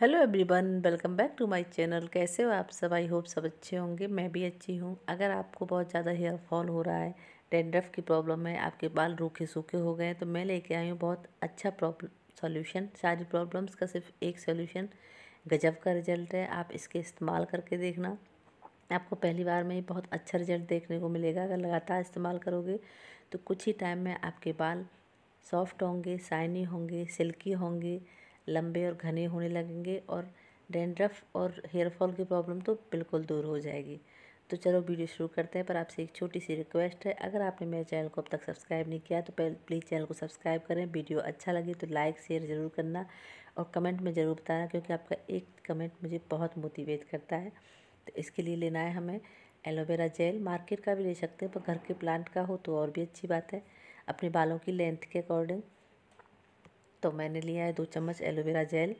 hello everyone welcome back to my channel कैसे हो आप सब आई होप सब अच्छे होंगे मैं भी अच्छी हूँ अगर आपको बहुत ज़्यादा हेयर फॉल हो रहा है डेंड्रफ की प्रॉब्लम है आपके बाल रूखे सूखे हो गए हैं तो मैं लेके आई हूँ बहुत अच्छा प्रॉब्लम सॉल्यूशन सारी प्रॉब्लम्स का सिर्फ एक सॉल्यूशन गजब का रिजल्ट है आप इसके इस्तेमाल करके देखना आपको पहली बार में ही बहुत अच्छा रिजल्ट देखने को मिलेगा अगर लगातार इस्तेमाल करोगे तो कुछ ही टाइम में आपके बाल सॉफ्ट होंगे शाइनी होंगे सिल्की होंगे लंबे और घने होने लगेंगे और डेंड्रफ और हेयर फॉल की प्रॉब्लम तो बिल्कुल दूर हो जाएगी तो चलो वीडियो शुरू करते हैं पर आपसे एक छोटी सी रिक्वेस्ट है अगर आपने मेरे चैनल को अब तक सब्सक्राइब नहीं किया तो पहले प्लीज़ चैनल को सब्सक्राइब करें वीडियो अच्छा लगे तो लाइक शेयर ज़रूर करना और कमेंट में ज़रूर बताना क्योंकि आपका एक कमेंट मुझे बहुत मोटिवेट करता है तो इसके लिए लेना है हमें एलोवेरा जेल मार्केट का भी ले सकते हैं पर घर के प्लांट का हो तो और भी अच्छी बात है अपने बालों की लेंथ के अकॉर्डिंग तो मैंने लिया है दो चम्मच एलोवेरा जेल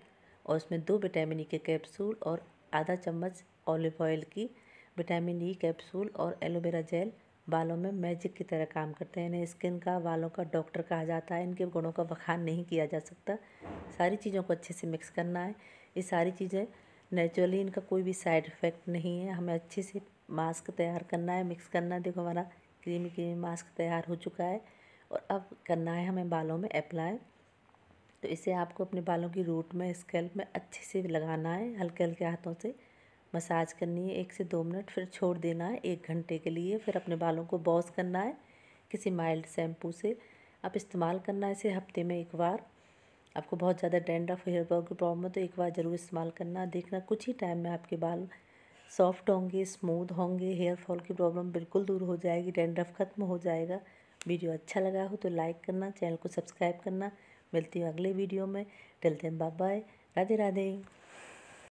और उसमें दो विटामिन ई के कैप्सूल और आधा चम्मच ऑलिव ऑयल की विटामिन ई कैप्सूल और एलोवेरा जेल बालों में मैजिक की तरह काम करते हैं इन्हें स्किन का बालों का डॉक्टर कहा जाता है इनके गुणों का बखान नहीं किया जा सकता सारी चीज़ों को अच्छे से मिक्स करना है ये सारी चीज़ें नेचुरली इनका कोई भी साइड इफ़ेक्ट नहीं है हमें अच्छे से मास्क तैयार करना है मिक्स करना है देखो हमारा क्रीमी क्रीमी मास्क तैयार हो चुका है और अब करना है हमें बालों में अप्लाई तो इसे आपको अपने बालों की रूट में स्कैल्प में अच्छे से लगाना है हल्के हल्के हाथों से मसाज करनी है एक से दो मिनट फिर छोड़ देना है एक घंटे के लिए फिर अपने बालों को बॉस करना है किसी माइल्ड शैम्पू से आप इस्तेमाल करना है इसे हफ्ते में एक बार आपको बहुत ज़्यादा डेंड्रफ हेयर बॉल की प्रॉब्लम है तो एक बार ज़रूर इस्तेमाल करना देखना कुछ ही टाइम में आपके बाल सॉफ्ट होंगे स्मूथ होंगे हेयर फॉल की प्रॉब्लम बिल्कुल दूर हो जाएगी डेंड्रफ खत्म हो जाएगा वीडियो अच्छा लगा हो तो लाइक करना चैनल को सब्सक्राइब करना मिलती हूँ अगले वीडियो में till then bye Radhe Radhe